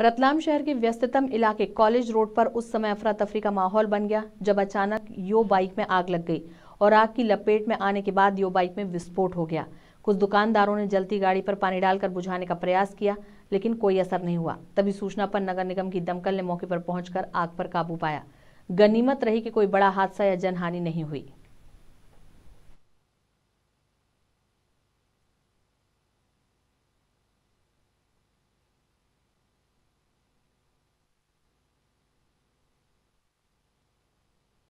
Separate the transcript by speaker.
Speaker 1: रतलाम शहर के व्यस्ततम इलाके कॉलेज रोड पर उस समय अफरा तफरी का माहौल बन गया जब अचानक यो बाइक में आग लग गई और आग की लपेट में आने के बाद यो बाइक में विस्फोट हो गया कुछ दुकानदारों ने जलती गाड़ी पर पानी डालकर बुझाने का प्रयास किया लेकिन कोई असर नहीं हुआ तभी सूचना पर नगर निगम की दमकल ने मौके पर पहुंचकर आग पर काबू पाया गनीमत रही कि कोई बड़ा हादसा या जनहानि नहीं हुई